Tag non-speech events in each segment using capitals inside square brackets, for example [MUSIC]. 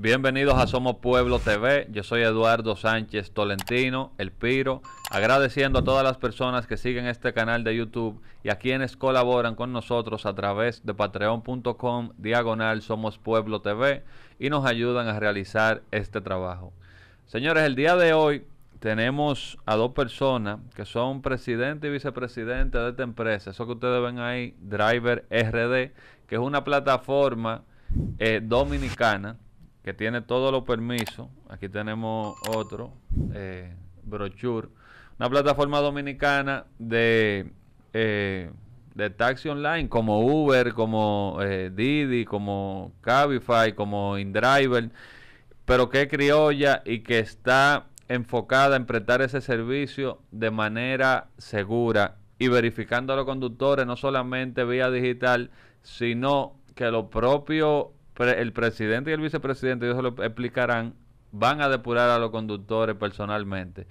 Bienvenidos a Somos Pueblo TV, yo soy Eduardo Sánchez Tolentino, El Piro, agradeciendo a todas las personas que siguen este canal de YouTube y a quienes colaboran con nosotros a través de patreon.com diagonal Somos Pueblo TV y nos ayudan a realizar este trabajo. Señores, el día de hoy tenemos a dos personas que son presidente y vicepresidente de esta empresa, eso que ustedes ven ahí, Driver RD, que es una plataforma eh, dominicana que tiene todos los permisos. Aquí tenemos otro, eh, brochure. Una plataforma dominicana de, eh, de taxi online como Uber, como eh, Didi, como Cabify, como InDriver, pero que es criolla y que está enfocada en prestar ese servicio de manera segura y verificando a los conductores no solamente vía digital, sino que los propios el presidente y el vicepresidente, ellos se lo explicarán, van a depurar a los conductores personalmente.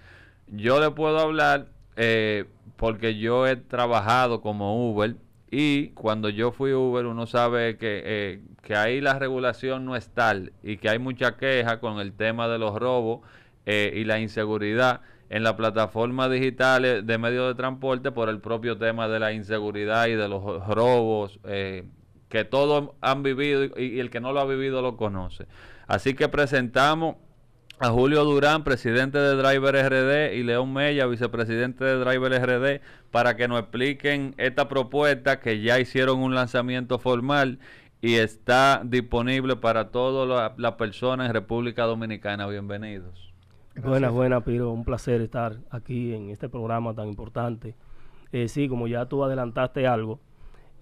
Yo le puedo hablar eh, porque yo he trabajado como Uber y cuando yo fui Uber uno sabe que, eh, que ahí la regulación no es tal y que hay mucha queja con el tema de los robos eh, y la inseguridad en las plataformas digitales de medios de transporte por el propio tema de la inseguridad y de los robos que todos han vivido y, el que no lo ha vivido lo conoce. Así que presentamos a Julio Durán, presidente de Driver RD, y León Mella, vicepresidente de Driver RD, para que nos expliquen esta propuesta que ya hicieron un lanzamiento formal y está disponible para todas las personas en República Dominicana. Bienvenidos. Buenas, buenas, Piro. Un placer estar aquí en este programa tan importante. Eh, sí, como ya tú adelantaste algo,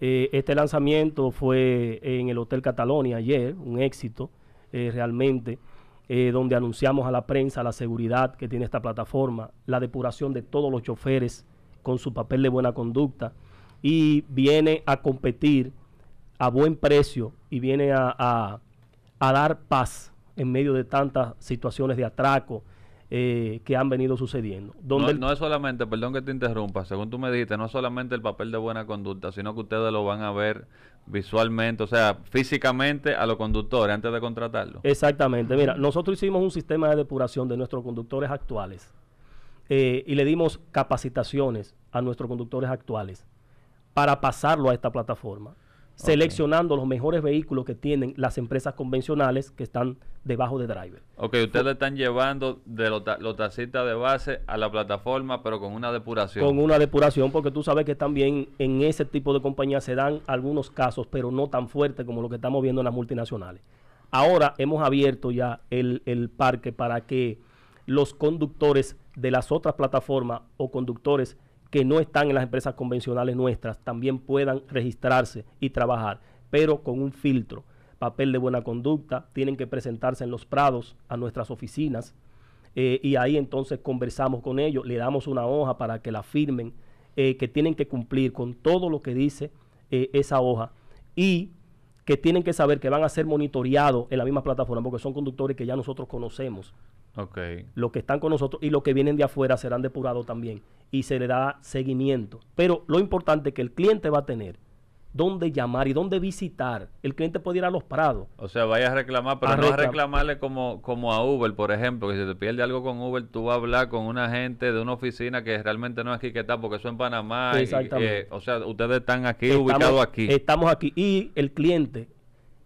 eh, este lanzamiento fue en el Hotel Catalonia ayer, un éxito eh, realmente, eh, donde anunciamos a la prensa la seguridad que tiene esta plataforma, la depuración de todos los choferes con su papel de buena conducta y viene a competir a buen precio y viene a dar paz en medio de tantas situaciones de atraco, eh, que han venido sucediendo. no, es solamente, perdón que te interrumpa, según tú me dijiste, no es solamente el papel de buena conducta, sino que ustedes lo van a ver visualmente, o sea, físicamente a los conductores antes de contratarlo. Exactamente, mira, nosotros hicimos un sistema de depuración de nuestros conductores actuales eh, y le dimos capacitaciones a nuestros conductores actuales para pasarlo a esta plataforma seleccionando los mejores vehículos que tienen las empresas convencionales que están debajo de driver. Ok, ustedes están llevando de los, los taxistas de base a la plataforma, pero con una depuración. Con una depuración, porque tú sabes que también en ese tipo de compañías se dan algunos casos, pero no tan fuertes como lo que estamos viendo en las multinacionales. Ahora hemos abierto ya el, el parque para que los conductores de las otras plataformas o conductores que no están en las empresas convencionales nuestras también puedan registrarse y trabajar, pero con un filtro. Papel de buena conducta, tienen que presentarse en los prados a nuestras oficinas eh, y ahí entonces conversamos con ellos, le damos una hoja para que la firmen, eh, que tienen que cumplir con todo lo que dice eh, esa hoja y que tienen que saber que van a ser monitoreados en la misma plataforma porque son conductores que ya nosotros conocemos. Okay. Los que están con nosotros y los que vienen de afuera serán depurados también y se le da seguimiento. Pero lo importante es que el cliente va a tener dónde llamar y dónde visitar. El cliente puede ir a los prados. O sea, vaya a reclamar, pero no a reclamarle como, como a Uber, por ejemplo, que si te pierde algo con Uber, tú vas a hablar con una gente de una oficina que realmente no es aquí que está, porque eso en Panamá. Eh, Exactamente. Y, o sea, ustedes están aquí, ubicados aquí. Estamos aquí. Y el cliente,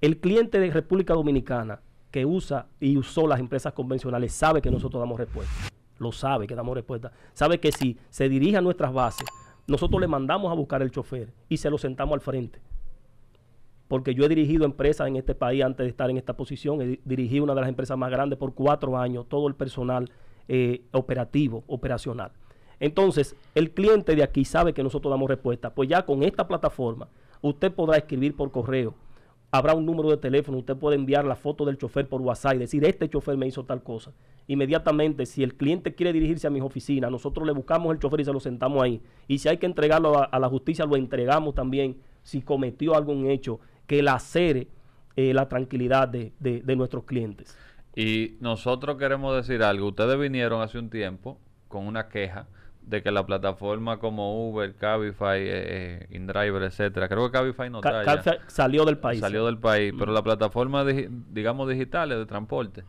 el cliente de República Dominicana que usa y usó las empresas convencionales sabe que nosotros damos respuesta. Lo sabe que damos respuesta. Sabe que si se dirige a nuestras bases, nosotros le mandamos a buscar el chofer y se lo sentamos al frente. Porque yo he dirigido empresas en este país antes de estar en esta posición. He dirigido una de las empresas más grandes por cuatro años, todo el personal eh, operativo, operacional. Entonces, el cliente de aquí sabe que nosotros damos respuesta. Pues ya con esta plataforma, usted podrá escribir por correo, habrá un número de teléfono, usted puede enviar la foto del chofer por WhatsApp y decir, este chofer me hizo tal cosa. Inmediatamente, si el cliente quiere dirigirse a mis oficinas, nosotros le buscamos el chofer y se lo sentamos ahí. Y si hay que entregarlo a, la justicia, lo entregamos también si cometió algún hecho que lacere eh, la tranquilidad de, de nuestros clientes. Y nosotros queremos decir algo, ustedes vinieron hace un tiempo con una queja de que la plataforma como Uber, Cabify, eh, eh, InDriver, etcétera, creo que Cabify no salió del país. Salió del país, pero mm. la plataforma, digamos, digitales de transporte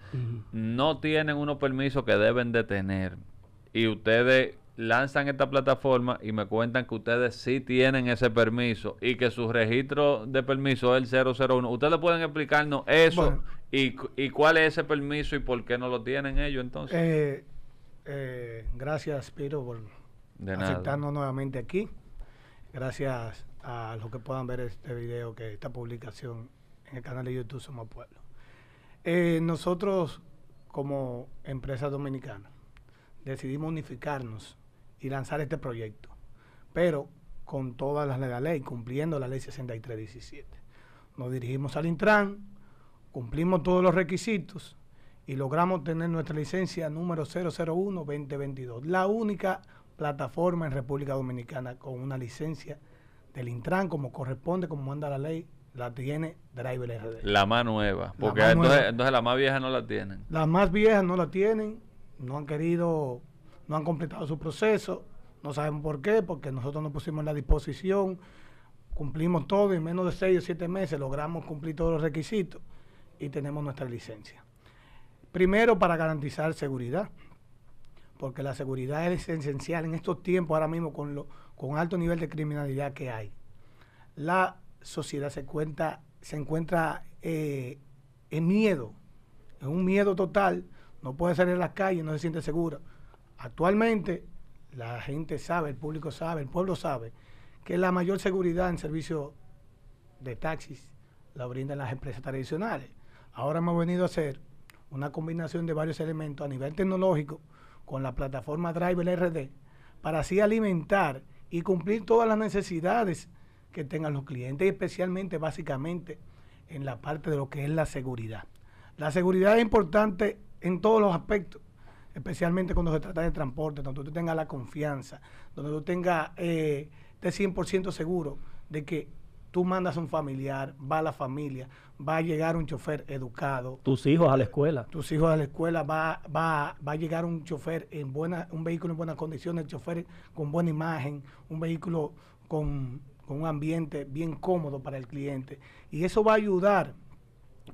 no tienen unos permisos que deben de tener. Y ustedes lanzan esta plataforma y me cuentan que ustedes sí tienen ese permiso y que su registro de permiso es el 001. ¿Ustedes pueden explicarnos eso y, y cuál es ese permiso y por qué no lo tienen ellos entonces? Eh, eh, gracias, Piro, por aceptarnos nuevamente aquí. Gracias a los que puedan ver este video, que esta publicación en el canal de YouTube Somos Pueblo. Eh, nosotros, como empresa dominicana, decidimos unificarnos y lanzar este proyecto, pero con todas las leyes, cumpliendo la ley 6317. Nos dirigimos al Intran, cumplimos todos los requisitos y logramos tener nuestra licencia número 001-2022, la única plataforma en República Dominicana con una licencia del Intran como corresponde, como manda la ley, la tiene Driver RD. La más nueva, porque entonces, las más viejas no la tienen. Las más viejas no la tienen, no han querido, no han completado su proceso, no saben por qué, porque nosotros nos pusimos en la disposición, cumplimos todo y en menos de 6 o 7 meses logramos cumplir todos los requisitos y tenemos nuestra licencia. Primero, para garantizar seguridad, porque la seguridad es esencial en estos tiempos, ahora mismo con, lo, con alto nivel de criminalidad que hay. La sociedad se, cuenta, se encuentra eh, en miedo, en un miedo total, no puede salir a las calles, no se siente segura. Actualmente la gente sabe, el público sabe, el pueblo sabe que la mayor seguridad en servicio de taxis la brindan las empresas tradicionales. Ahora hemos venido a hacer una combinación de varios elementos a nivel tecnológico con la plataforma Driver RD para así alimentar y cumplir todas las necesidades que tengan los clientes, especialmente básicamente en la parte de lo que es la seguridad. La seguridad es importante en todos los aspectos, especialmente cuando se trata de transporte, donde tú tenga la confianza, donde tú tengas, eh, 100% seguro de que Tú mandas a un familiar, va la familia, va a llegar un chofer educado. Tus hijos a la escuela. Tus hijos a la escuela, va, va, va a llegar un chofer en buena, un vehículo en buenas condiciones, el chofer con buena imagen, un vehículo con, un ambiente bien cómodo para el cliente. Y eso va a ayudar,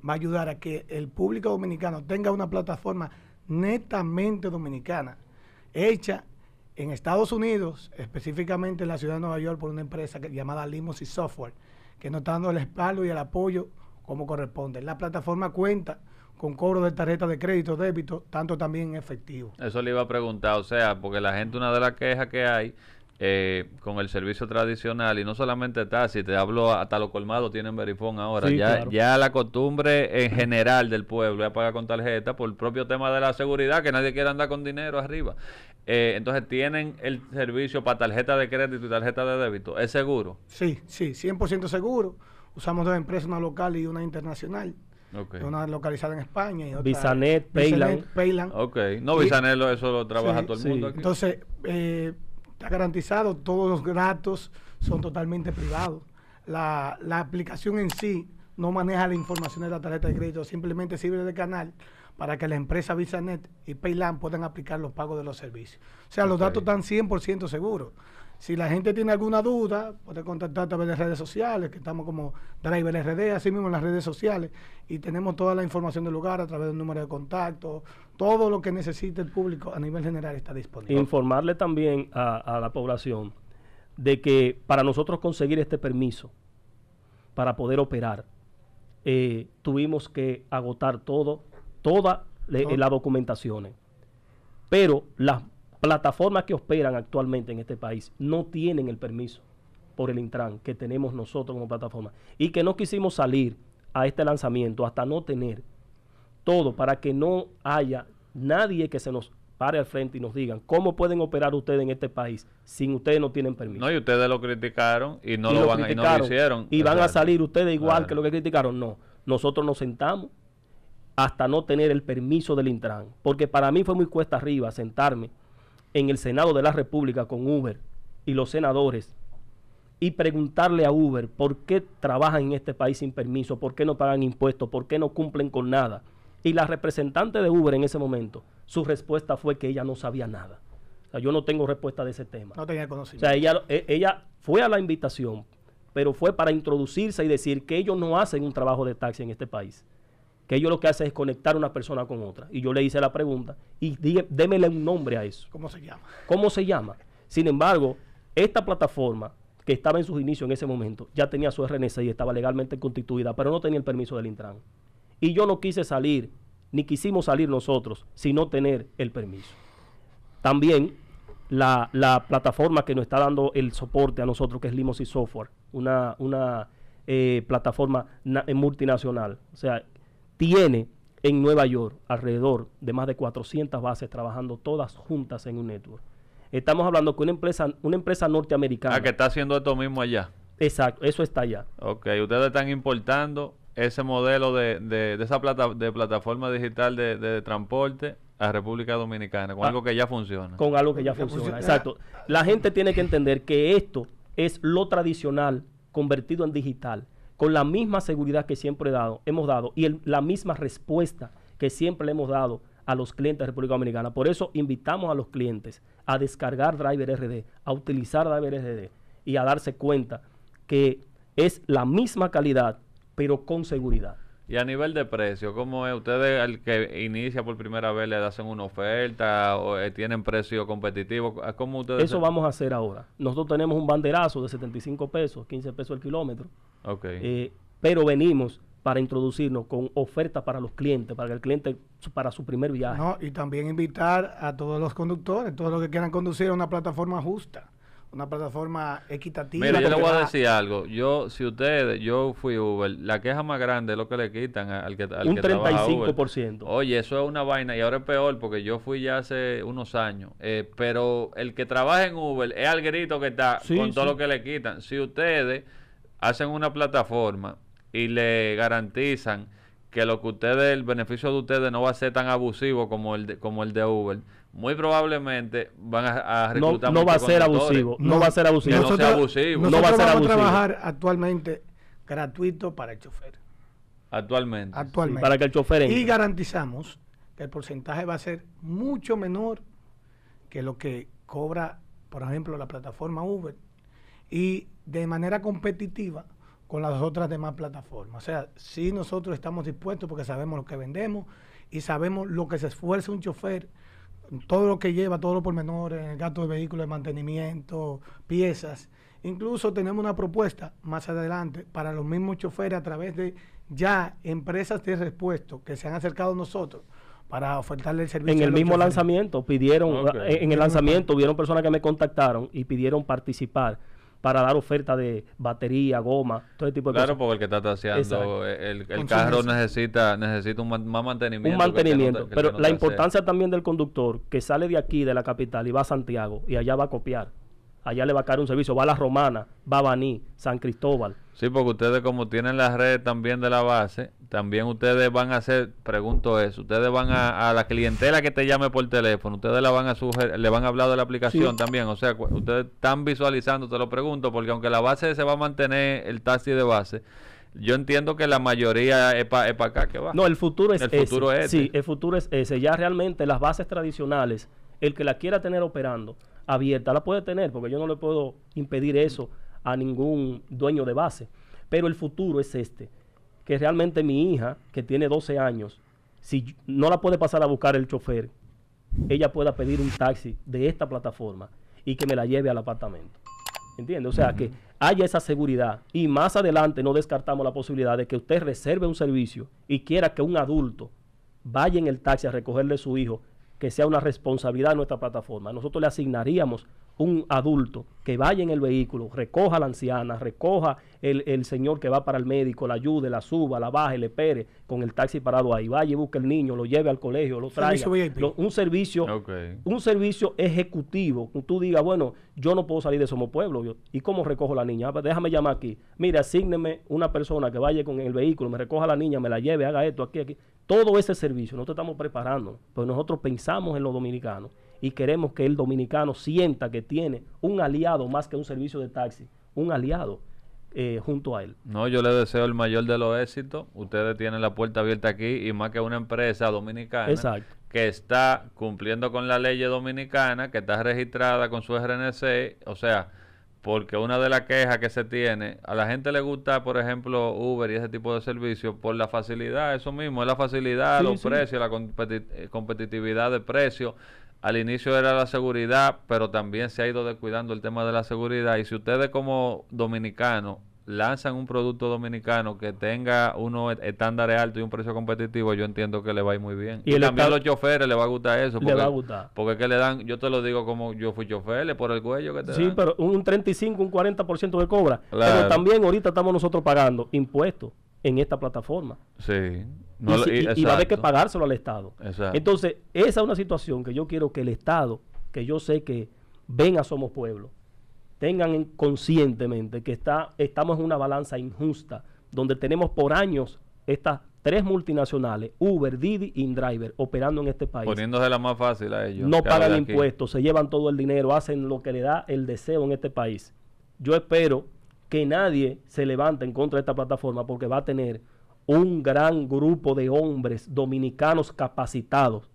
va a ayudar a que el público dominicano tenga una plataforma netamente dominicana, hecha en Estados Unidos, específicamente en la ciudad de Nueva York, por una empresa llamada Limos y Software que no está dando el respaldo y el apoyo como corresponde. La plataforma cuenta con cobro de tarjeta de crédito, débito, tanto también efectivo. Eso le iba a preguntar, o sea, porque la gente, una de las quejas que hay eh, con el servicio tradicional, y no solamente está, si te hablo hasta los colmados tienen verifón ahora, ya, ya la costumbre en general del pueblo es pagar con tarjeta por el propio tema de la seguridad, que nadie quiere andar con dinero arriba. Eh, entonces, ¿tienen el servicio para tarjeta de crédito y tarjeta de débito? ¿Es seguro? Sí, sí, 100% seguro. Usamos dos empresas, una local y una internacional. Una localizada en España y otra. Visanet, Payland. Payland. Ok. No, Visanet eso lo trabaja todo el mundo aquí. Entonces, eh, está garantizado, todos los datos son totalmente privados. La, la aplicación en sí no maneja la información de la tarjeta de crédito, simplemente sirve de canal para que la empresa VisaNet y Payland puedan aplicar los pagos de los servicios. O sea, los datos están 100% seguros. Si la gente tiene alguna duda, puede contactar a través de redes sociales, que estamos como Driver RD, así mismo en las redes sociales, y tenemos toda la información del lugar a través del número de contacto, todo lo que necesite el público a nivel general está disponible. Informarle también a, la población de que para nosotros conseguir este permiso, para poder operar, eh, tuvimos que agotar todo todas la las documentaciones. Pero las plataformas que operan actualmente en este país no tienen el permiso por el Intran que tenemos nosotros como plataforma y que no quisimos salir a este lanzamiento hasta no tener todo para que no haya nadie que se nos pare al frente y nos digan cómo pueden operar ustedes en este país sin ustedes no tienen permiso. No, y ustedes lo criticaron y no lo, van hicieron. Y van a salir ustedes igual que lo que criticaron. No, nosotros nos sentamos hasta no tener el permiso del Intran. Porque para mí fue muy cuesta arriba sentarme en el Senado de la República con Uber y los senadores y preguntarle a Uber por qué trabajan en este país sin permiso, por qué no pagan impuestos, por qué no cumplen con nada. Y la representante de Uber en ese momento, su respuesta fue que ella no sabía nada. O sea, yo no tengo respuesta de ese tema. No tenía conocimiento. O sea, ella, e, ella fue a la invitación, pero fue para introducirse y decir que ellos no hacen un trabajo de taxi en este país que ellos lo que hacen es conectar una persona con otra. Y yo le hice la pregunta y dije, démele un nombre a eso. ¿Cómo se llama? ¿Cómo se llama? Sin embargo, esta plataforma que estaba en sus inicios en ese momento, ya tenía su RNC y estaba legalmente constituida, pero no tenía el permiso del Intran. Y yo no quise salir, ni quisimos salir nosotros, sino tener el permiso. También la, plataforma que nos está dando el soporte a nosotros, que es y Software, una, una eh, plataforma multinacional. O sea, tiene en Nueva York alrededor de más de 400 bases trabajando todas juntas en un network. Estamos hablando con una empresa, una empresa norteamericana. Ah, que está haciendo esto mismo allá. Exacto, eso está allá. Ok, ustedes están importando ese modelo de, esa plata, de plataforma digital de, transporte a República Dominicana, con ah. algo que ya funciona. Con algo que ya funciona, exacto. La gente tiene que entender que esto es lo tradicional convertido en digital con la misma seguridad que siempre he dado, hemos dado y la misma respuesta que siempre le hemos dado a los clientes de República Dominicana. Por eso invitamos a los clientes a descargar Driver RD, a utilizar Driver RD y a darse cuenta que es la misma calidad, pero con seguridad. Y a nivel de precio, ¿cómo es? ¿Ustedes al que inicia por primera vez le hacen una oferta o eh, tienen precio competitivo? ¿Cómo ustedes Eso vamos a hacer ahora. Nosotros tenemos un banderazo de 75 pesos, 15 pesos el kilómetro. Ok. Eh, pero venimos para introducirnos con ofertas para los clientes, para que el cliente para su primer viaje. No, y también invitar a todos los conductores, todos los que quieran conducir a una plataforma justa una plataforma equitativa. Mira, yo le voy a decir algo. Yo, si ustedes, yo fui Uber, la queja más grande es lo que le quitan al que, al un 35%. Oye, eso es una vaina y ahora es peor porque yo fui ya hace unos años. Eh, pero el que trabaja en Uber es al grito que está con todo lo que le quitan. Si ustedes hacen una plataforma y le garantizan que lo que ustedes, el beneficio de ustedes no va a ser tan abusivo como el de, como el de Uber. Muy probablemente van a, reclutar no, va a ser abusivo, no, va a ser abusivo, no va a ser vamos a trabajar actualmente gratuito para el chofer. Actualmente. Actualmente. para que el chofer Y garantizamos que el porcentaje va a ser mucho menor que lo que cobra, por ejemplo, la plataforma Uber y de manera competitiva con las otras demás plataformas. O sea, sí nosotros estamos dispuestos porque sabemos lo que vendemos y sabemos lo que se esfuerza un chofer, todo lo que lleva, todo lo en el gasto de vehículos, de mantenimiento, piezas. Incluso tenemos una propuesta más adelante para los mismos choferes a través de ya empresas de respuesta que se han acercado a nosotros para ofertarle el servicio. En el mismo lanzamiento pidieron, en el lanzamiento vieron personas que me contactaron y pidieron participar para dar oferta de batería, goma, todo ese tipo de cosas. Claro, porque el que está taseando, eh, el, carro necesita, necesita un más mantenimiento. Un mantenimiento. pero la importancia también del conductor que sale de aquí, de la capital, y va a Santiago, y allá va a copiar. Allá le va a caer un servicio, va a La Romana, va a Baní, San Cristóbal. Sí, porque ustedes como tienen la red también de la base, también ustedes van a hacer, pregunto eso, ustedes van a, la clientela que te llame por teléfono, ustedes la van a le van a hablar de la aplicación también, o sea, ustedes están visualizando, te lo pregunto, porque aunque la base se va a mantener el taxi de base, yo entiendo que la mayoría es para acá que va. No, el futuro es Futuro es este. Sí, el futuro es ese. Ya realmente las bases tradicionales, el que la quiera tener operando abierta, la puede tener, porque yo no le puedo impedir eso a ningún dueño de base. Pero el futuro es este que realmente mi hija, que tiene 12 años, si no la puede pasar a buscar el chofer, ella pueda pedir un taxi de esta plataforma y que me la lleve al apartamento. ¿Entiendes? O sea, que haya esa seguridad y más adelante no descartamos la posibilidad de que usted reserve un servicio y quiera que un adulto vaya en el taxi a recogerle a su hijo, que sea una responsabilidad de nuestra plataforma. Nosotros le asignaríamos un adulto que vaya en el vehículo, recoja a la anciana, recoja el, señor que va para el médico, la ayude, la suba, la baje, le pere con el taxi parado ahí, vaya y busque el niño, lo lleve al colegio, lo traiga. un servicio, un servicio ejecutivo. Tú digas, bueno, yo no puedo salir de Somopueblo. Yo, ¿Y cómo recojo la niña? Ah, pues déjame llamar aquí. mire, asígneme una persona que vaya con el vehículo, me recoja la niña, me la lleve, haga esto, aquí, aquí. Todo ese servicio, nosotros estamos preparando, pues nosotros pensamos en los dominicanos y queremos que el dominicano sienta que tiene un aliado más que un servicio de taxi, un aliado. Eh, junto a él. No, yo le deseo el mayor de los éxitos. Ustedes tienen la puerta abierta aquí y más que una empresa dominicana que está cumpliendo con la ley dominicana, que está registrada con su RNC, o sea, porque una de las quejas que se tiene, a la gente le gusta, por ejemplo, Uber y ese tipo de servicios por la facilidad, eso mismo, es la facilidad, los precios, la eh, competitividad de precios al inicio era la seguridad, pero también se ha ido descuidando el tema de la seguridad. Y si ustedes como dominicanos lanzan un producto dominicano que tenga unos e-, estándares altos y un precio competitivo, yo entiendo que le va a ir muy bien. Y, también a los choferes le va a gustar eso. Porque, le va a gustar. Porque que le dan, yo te lo digo como yo fui chofer, le por el cuello que te Sí, pero un 35, un 40% de cobra. Pero también ahorita estamos nosotros pagando impuestos en esta plataforma. Sí. y, va a haber que pagárselo al Estado. Exacto. Entonces, esa es una situación que yo quiero que el Estado, que yo sé que ven a Somos Pueblo, tengan conscientemente que está, estamos en una balanza injusta, donde tenemos por años estas tres multinacionales, Uber, Didi y Indriver operando en este país. Poniéndose la más fácil a ellos. No pagan impuestos, se llevan todo el dinero, hacen lo que le da el deseo en este país. Yo espero que nadie se levante en contra de esta plataforma porque va a tener un gran grupo de hombres dominicanos capacitados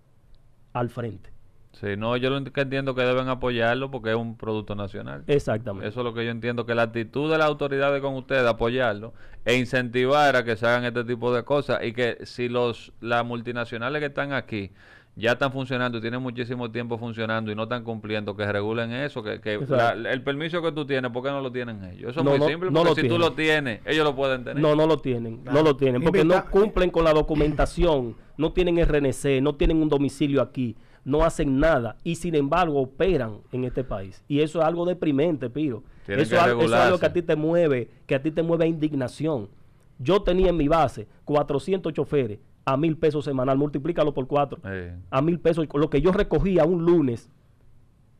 al frente. Sí, no, yo lo que entiendo que deben apoyarlo porque es un producto nacional. Exactamente. Eso es lo que yo entiendo, que la actitud de las autoridades con ustedes, apoyarlo e incentivar a que se hagan este tipo de cosas y que si los las multinacionales que están aquí ya están funcionando y tienen muchísimo tiempo funcionando y no están cumpliendo, que regulen eso, que, el permiso que tú tienes, ¿por qué no lo tienen ellos? Eso es muy simple, porque si tú lo tienes, ellos lo pueden tener. No, no lo tienen, no lo tienen, porque no cumplen con la documentación, no tienen RNC, no tienen un domicilio aquí, no hacen nada y sin embargo operan en este país. Y eso es algo deprimente, Piro. eso, es algo que a ti te mueve, que a ti te mueve indignación. Yo tenía en mi base 400 choferes a mil pesos semanal, multiplícalo por cuatro. A mil pesos, lo que yo recogía un lunes,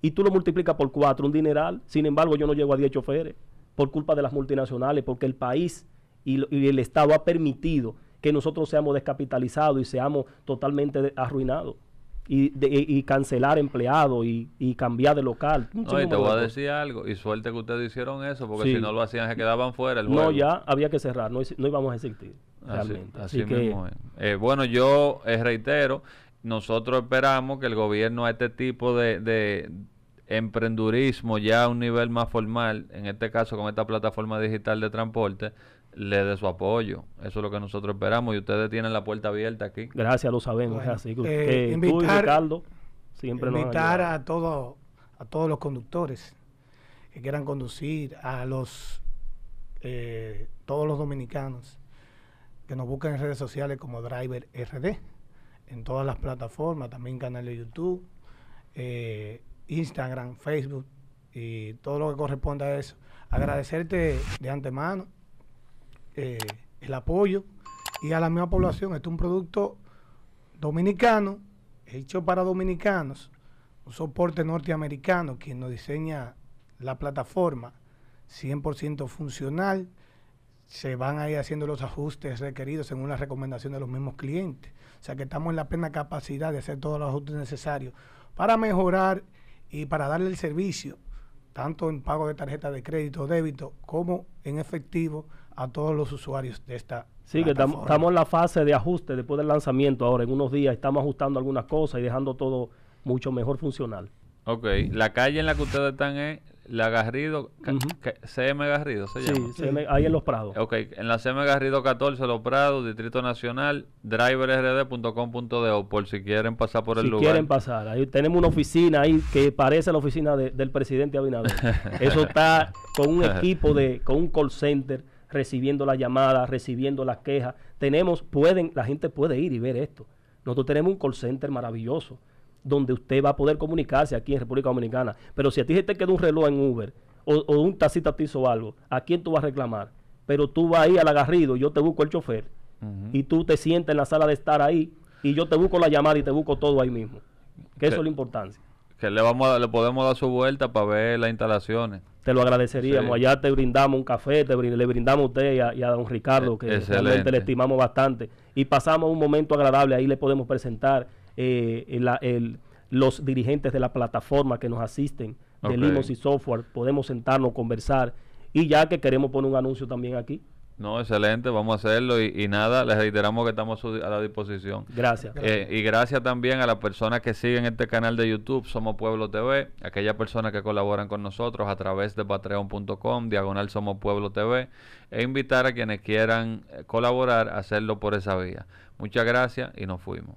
y tú lo multiplicas por cuatro, un dineral. Sin embargo, yo no llego a 10 choferes por culpa de las multinacionales, porque el país y, el Estado ha permitido que nosotros seamos descapitalizados y seamos totalmente arruinados. Y, cancelar empleados y, cambiar de local. No, y te voy a decir algo, y suerte que ustedes hicieron eso, porque si no lo hacían se quedaban fuera. No, ya había que cerrar, no, no íbamos a existir. Así, mismo. Eh, bueno, yo eh, reitero, nosotros esperamos que el gobierno a este tipo de, emprendurismo ya a un nivel más formal, en este caso con esta plataforma digital de transporte, le dé su apoyo. Eso es lo que nosotros esperamos y ustedes tienen la puerta abierta aquí. Gracias, lo sabemos. Bueno, eh, tú y Ricardo siempre invitar a, todos a todos los conductores que quieran conducir, a los todos los dominicanos que nos busquen en redes sociales como Driver RD, en todas las plataformas, también canal de YouTube, eh, Instagram, Facebook y todo lo que corresponda a eso. Agradecerte de antemano eh, el apoyo y a la misma población. Este es un producto dominicano, hecho para dominicanos, un soporte norteamericano quien nos diseña la plataforma 100% funcional se van a ir haciendo los ajustes requeridos según la recomendación de los mismos clientes. O sea que estamos en la plena capacidad de hacer todos los ajustes necesarios para mejorar y para darle el servicio, tanto en pago de tarjeta de crédito, débito, como en efectivo a todos los usuarios de esta. Sí, que estamos en la fase de ajuste después del lanzamiento. Ahora, en unos días, estamos ajustando algunas cosas y dejando todo mucho mejor funcional. Ok, la calle en la que ustedes están es la Garrido, CM Garrido se llama. Sí, ahí en Los Prados. Ok, en la CM Garrido 14, Los Prados, Distrito Nacional, driverrd.com.de por si quieren pasar por el lugar. Si quieren pasar, ahí tenemos una oficina ahí que parece la oficina del presidente Abinader. [LAUGHS] Eso está con un equipo de, con un call center recibiendo las llamadas, recibiendo las quejas. Tenemos, pueden, la gente puede ir y ver esto. Nosotros tenemos un call center maravilloso donde usted va a poder comunicarse aquí en República Dominicana. Pero si a ti te queda un reloj en Uber o, un tacita te hizo algo, ¿a quién tú vas a reclamar? Pero tú vas ahí al agarrido, yo te busco el chofer y tú te sientes en la sala de estar ahí y yo te busco la llamada y te busco todo ahí mismo. Que, eso es la importancia. Que le, vamos a, le podemos dar su vuelta para ver las instalaciones te lo agradeceríamos. Allá te brindamos un café, le brindamos a usted y a, don Ricardo, e- que realmente le estimamos bastante. Y pasamos un momento agradable, ahí le podemos presentar eh, los dirigentes de la plataforma que nos asisten de Limos y Software, podemos sentarnos, conversar y ya que queremos poner un anuncio también aquí. No, excelente, vamos a hacerlo y, nada, les reiteramos que estamos a, la disposición. Gracias. Eh, y gracias también a las personas que siguen este canal de YouTube, Somos Pueblo TV, aquellas personas que colaboran con nosotros a través de patreon.com, diagonal Somos Pueblo TV, e invitar a quienes quieran eh, colaborar a hacerlo por esa vía. Muchas gracias y nos fuimos.